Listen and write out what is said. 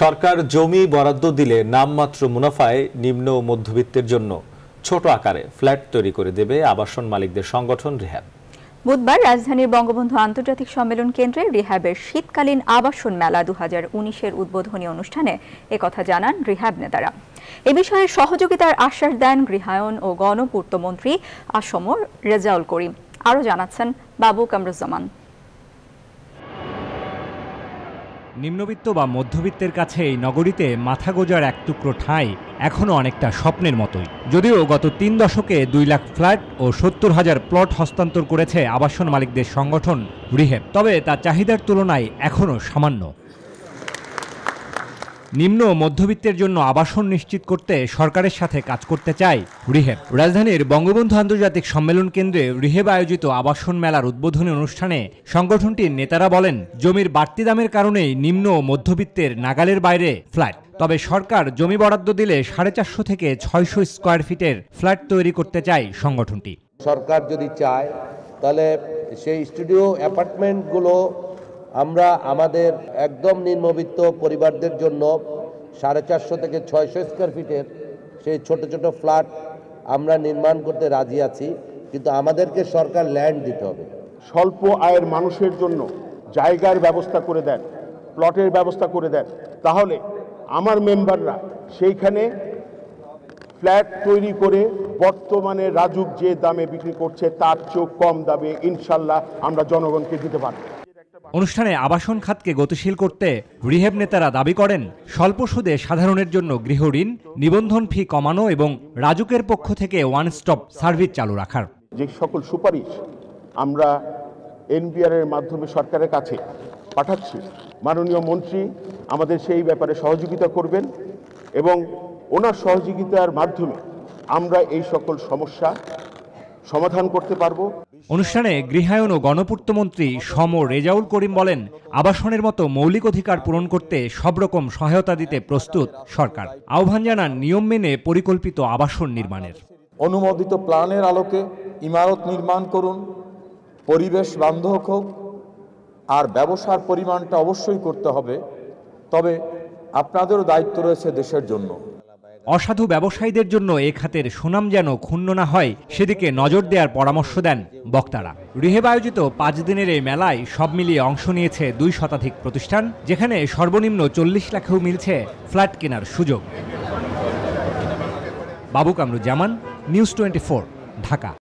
সরকার জমি বরাদ্দ দিলে নামমাত্র মুনাফায় নিম্ন মধ্যবিত্তের জন্য ছোট আকারে ফ্ল্যাট তৈরি করে দেবে আবাসন মালিকদের সংগঠন রিহ্যাব বুধবার রাজধানীর বঙ্গবন্ধু আন্তর্জাতিক সম্মেলন কেন্দ্রে রিহ্যাবের শীতকালীন আবাসন মেলা দু হাজার উনিশের উদ্বোধনী অনুষ্ঠানে একথা জানান রিহ্যাব নেতারা এ বিষয়ে সহযোগিতার আশ্বাস দেন গৃহায়ন ও গণপূর্ত মন্ত্রী আসমর রেজাউল করিম আরও জানাচ্ছেন বাবু কামরুজ্জামান নিম্নবিত্ত বা মধ্যবিত্তের কাছে এই নগরীতে মাথা গোজার এক টুকরো ঠাঁই এখনও অনেকটা স্বপ্নের মতোই যদিও গত তিন দশকে দুই লাখ ফ্ল্যাট ও সত্তর হাজার প্লট হস্তান্তর করেছে আবাসন মালিকদের সংগঠন রিহেব তবে তা চাহিদার তুলনায় এখনও সামান্য নিম্ন মধ্যবিত্তের জন্য আবাসন নিশ্চিত করতে সরকারের সাথে কাজ করতে চায় রিহেব রাজধানীর বঙ্গবন্ধু আন্তর্জাতিক সম্মেলন কেন্দ্রে রিহেব আয়োজিত আবাসন মেলার উদ্বোধনী অনুষ্ঠানে সংগঠনটির নেতারা বলেন জমির বাড়তি দামের কারণেই নিম্ন মধ্যবিত্তের নাগালের বাইরে ফ্ল্যাট তবে সরকার জমি বরাদ্দ দিলে সাড়ে চারশো থেকে ছয়শো স্কোয়ার ফিটের ফ্ল্যাট তৈরি করতে চায় সংগঠনটি সরকার যদি চায় তাহলে সেই স্টুডিও অ্যাপার্টমেন্টগুলো আমরা আমাদের একদম নিম্নবিত্ত পরিবারদের জন্য সাড়ে চারশো থেকে ছয়শো স্কোয়ার ফিটের সেই ছোট ছোট ফ্ল্যাট আমরা নির্মাণ করতে রাজি আছি কিন্তু আমাদেরকে সরকার ল্যান্ড দিতে হবে স্বল্প আয়ের মানুষের জন্য জায়গার ব্যবস্থা করে দেন প্লটের ব্যবস্থা করে দেন তাহলে আমার মেম্বাররা সেইখানে ফ্ল্যাট তৈরি করে বর্তমানে রাজুক যে দামে বিক্রি করছে তার চোখ কম দামে ইনশাল্লাহ আমরা জনগণকে দিতে পারবো অনুষ্ঠানে আবাসন খাতকে গতিশীল করতে রিহেব নেতারা দাবি করেন স্বল্প সুদে সাধারণের জন্য গৃহঋণ নিবন্ধন ফি কমানো এবং রাজুকের পক্ষ থেকে ওয়ান স্টপ সার্ভিস চালু রাখার যে সকল সুপারিশ আমরা এনবিআর এর মাধ্যমে সরকারের কাছে পাঠাচ্ছি মাননীয় মন্ত্রী আমাদের সেই ব্যাপারে সহযোগিতা করবেন এবং ওনার সহযোগিতার মাধ্যমে আমরা এই সকল সমস্যা সমাধান করতে পারবো অনুষ্ঠানে গৃহায়ন ও গণপূর্তমন্ত্রী সম রেজাউল করিম বলেন আবাসনের মতো মৌলিক অধিকার পূরণ করতে সব রকম সহায়তা দিতে প্রস্তুত সরকার আহ্বান জানান নিয়ম মেনে পরিকল্পিত আবাসন নির্মাণের অনুমোদিত প্ল্যানের আলোকে ইমারত নির্মাণ করুন পরিবেশ বান্ধব হোক আর ব্যবসার পরিমাণটা অবশ্যই করতে হবে তবে আপনাদেরও দায়িত্ব রয়েছে দেশের জন্য অসাধু ব্যবসায়ীদের জন্য এ খাতের সুনাম যেন ক্ষুণ্ণ না হয় সেদিকে নজর দেওয়ার পরামর্শ দেন বক্তারা রিহেব আয়োজিত পাঁচ দিনের এই মেলায় সব মিলিয়ে অংশ নিয়েছে দুই শতাধিক প্রতিষ্ঠান যেখানে সর্বনিম্ন চল্লিশ লাখেও মিলছে ফ্ল্যাট কেনার সুযোগ বাবু কামরুজ্জামান নিউজ টোয়েন্টি ঢাকা